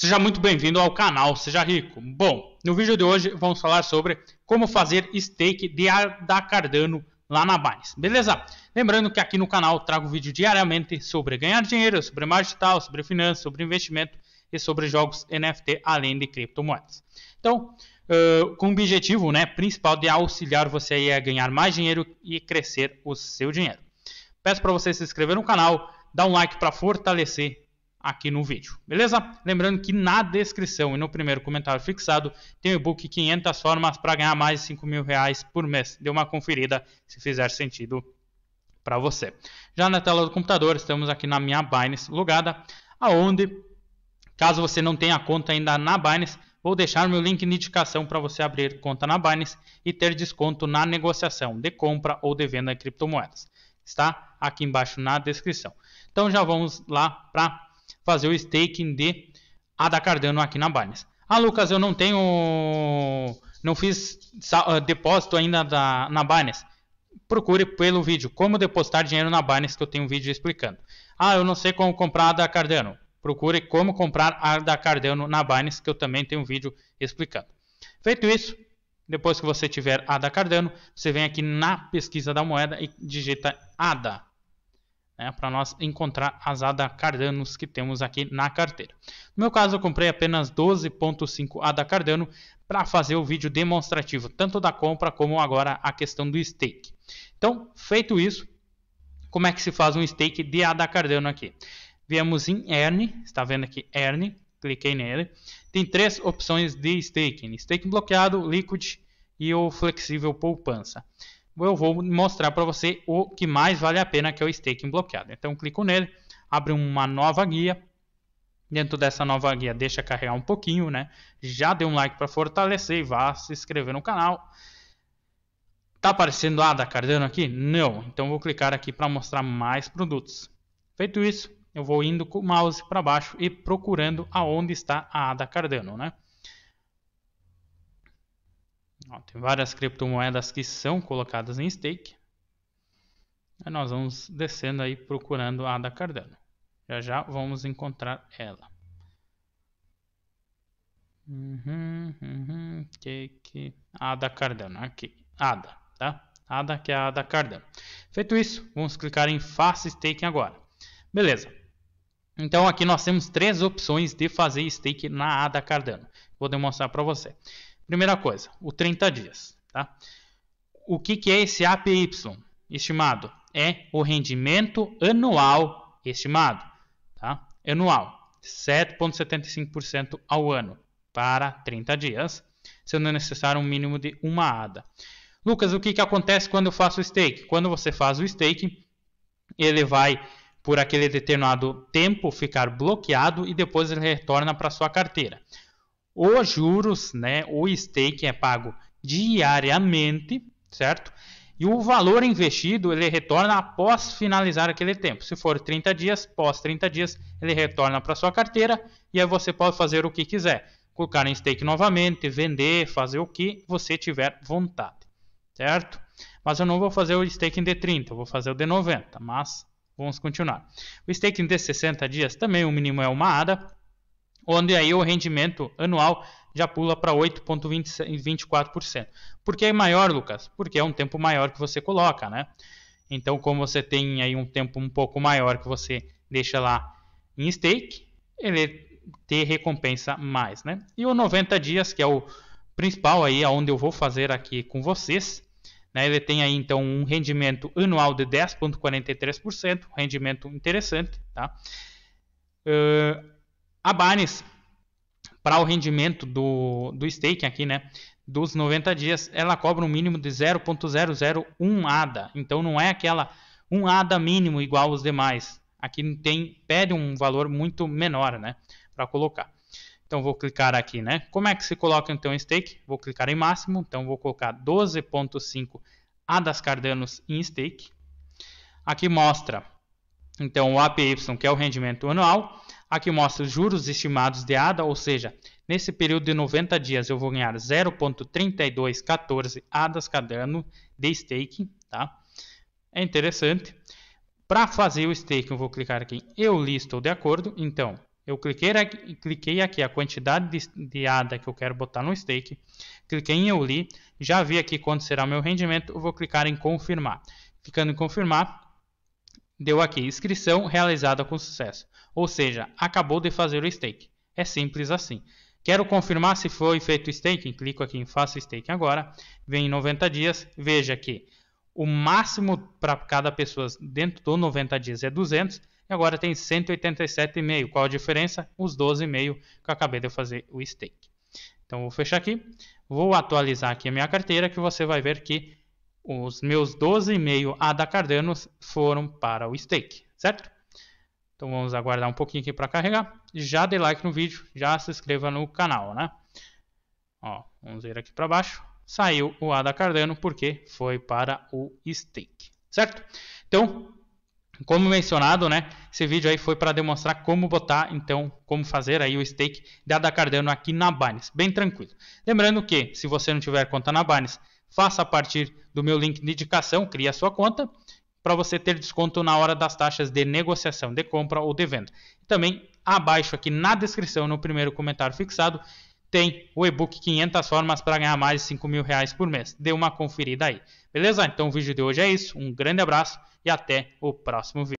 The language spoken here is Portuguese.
Seja muito bem-vindo ao canal Seja Rico. Bom, no vídeo de hoje vamos falar sobre como fazer stake de da Cardano lá na Binance, beleza? Lembrando que aqui no canal trago vídeo diariamente sobre ganhar dinheiro, sobre marketing digital, sobre finanças, sobre investimento e sobre jogos NFT além de criptomoedas. Então, uh, com o objetivo né, principal de auxiliar você a ganhar mais dinheiro e crescer o seu dinheiro. Peço para você se inscrever no canal, dar um like para fortalecer aqui no vídeo, beleza? Lembrando que na descrição e no primeiro comentário fixado tem o e-book 500 formas para ganhar mais de 5 mil reais por mês. Dê uma conferida se fizer sentido para você. Já na tela do computador estamos aqui na minha Binance logada, aonde, caso você não tenha conta ainda na Binance, vou deixar meu link de indicação para você abrir conta na Binance e ter desconto na negociação de compra ou de venda de criptomoedas. Está aqui embaixo na descrição. Então já vamos lá para fazer o staking de ADA Cardano aqui na Binance. Ah, Lucas, eu não tenho. Não fiz ah, depósito ainda da, na Binance. Procure pelo vídeo Como Depositar Dinheiro na Binance, que eu tenho um vídeo explicando. Ah, eu não sei como comprar ADA Cardano. Procure como comprar ADA Cardano na Binance, que eu também tenho um vídeo explicando. Feito isso, depois que você tiver ADA Cardano, você vem aqui na pesquisa da moeda e digita ADA né, para nós encontrar as ADA Cardanos que temos aqui na carteira. No meu caso, eu comprei apenas 12.5 ADA Cardano para fazer o vídeo demonstrativo, tanto da compra como agora a questão do stake. Então, feito isso, como é que se faz um stake de ADA Cardano aqui? Viemos em ERN, está vendo aqui ERN, cliquei nele. Tem três opções de staking: staking bloqueado, liquid e o flexível poupança eu vou mostrar para você o que mais vale a pena, que é o staking bloqueado. Então, clico nele, abre uma nova guia. Dentro dessa nova guia, deixa carregar um pouquinho, né? Já dê um like para fortalecer e vá se inscrever no canal. Tá aparecendo a da Cardano aqui? Não. Então, vou clicar aqui para mostrar mais produtos. Feito isso, eu vou indo com o mouse para baixo e procurando aonde está a ADA Cardano, né? Ó, tem várias criptomoedas que são colocadas em stake. E nós vamos descendo aí procurando a da Cardano. Já já vamos encontrar ela. Uhum, uhum, que, que... Ada Cardano, aqui. Ada, tá? Ada que é a Ada Cardano. Feito isso, vamos clicar em Faça Staking agora. Beleza. Então aqui nós temos três opções de fazer stake na ADA Cardano. Vou demonstrar para você. Primeira coisa, o 30 dias. Tá? O que, que é esse APY estimado? É o rendimento anual estimado. Tá? Anual, 7,75% ao ano para 30 dias, sendo necessário um mínimo de uma ADA. Lucas, o que, que acontece quando eu faço o stake? Quando você faz o stake, ele vai, por aquele determinado tempo, ficar bloqueado e depois ele retorna para sua carteira ou juros, né, ou stake é pago diariamente, certo? E o valor investido ele retorna após finalizar aquele tempo. Se for 30 dias, pós 30 dias, ele retorna para sua carteira e aí você pode fazer o que quiser. Colocar em stake novamente, vender, fazer o que você tiver vontade, certo? Mas eu não vou fazer o staking de 30, eu vou fazer o de 90, mas vamos continuar. O staking de 60 dias também o mínimo é uma ADA onde aí o rendimento anual já pula para 8,24%. Por que é maior, Lucas? Porque é um tempo maior que você coloca, né? Então, como você tem aí um tempo um pouco maior que você deixa lá em stake, ele te recompensa mais, né? E o 90 dias, que é o principal aí, aonde eu vou fazer aqui com vocês, né? Ele tem aí então um rendimento anual de 10,43%, rendimento interessante, tá? A Barnes, para o rendimento do, do staking aqui, né? Dos 90 dias, ela cobra um mínimo de 0.001 ADA. Então não é aquela um ADA mínimo igual aos demais. Aqui tem pede um valor muito menor, né? Para colocar. Então vou clicar aqui, né? Como é que se coloca então em stake? Vou clicar em máximo, então vou colocar 12.5 ADAS Cardanos em stake. Aqui mostra então o APY, que é o rendimento anual. Aqui mostra os juros estimados de ADA, ou seja, nesse período de 90 dias eu vou ganhar 0.3214 ADAs cada ano de stake, tá? É interessante. Para fazer o stake, eu vou clicar aqui em eu listo de acordo. Então, eu cliquei aqui, cliquei aqui a quantidade de, de ADA que eu quero botar no stake. Cliquei em eu li, já vi aqui quanto será o meu rendimento, eu vou clicar em confirmar. Clicando em confirmar, Deu aqui inscrição realizada com sucesso. Ou seja, acabou de fazer o stake. É simples assim. Quero confirmar se foi feito o staking. Clico aqui em faço staking agora. Vem em 90 dias. Veja que o máximo para cada pessoa dentro do 90 dias é 200 e agora tem 187,5. Qual a diferença? Os 12,5 que eu acabei de fazer o stake. Então vou fechar aqui. Vou atualizar aqui a minha carteira que você vai ver que os meus 12,5 ADA Cardano foram para o stake, certo? Então vamos aguardar um pouquinho aqui para carregar. Já dê like no vídeo, já se inscreva no canal, né? Ó, vamos ver aqui para baixo. Saiu o ADA Cardano porque foi para o stake, certo? Então, como mencionado, né, esse vídeo aí foi para demonstrar como botar, então, como fazer aí o stake da ADA Cardano aqui na Binance, bem tranquilo. Lembrando que se você não tiver conta na Binance, faça a partir do meu link de indicação, crie a sua conta para você ter desconto na hora das taxas de negociação, de compra ou de venda. Também abaixo aqui na descrição, no primeiro comentário fixado, tem o e-book 500 formas para ganhar mais de 5 mil reais por mês. Dê uma conferida aí. Beleza? Então o vídeo de hoje é isso. Um grande abraço e até o próximo vídeo.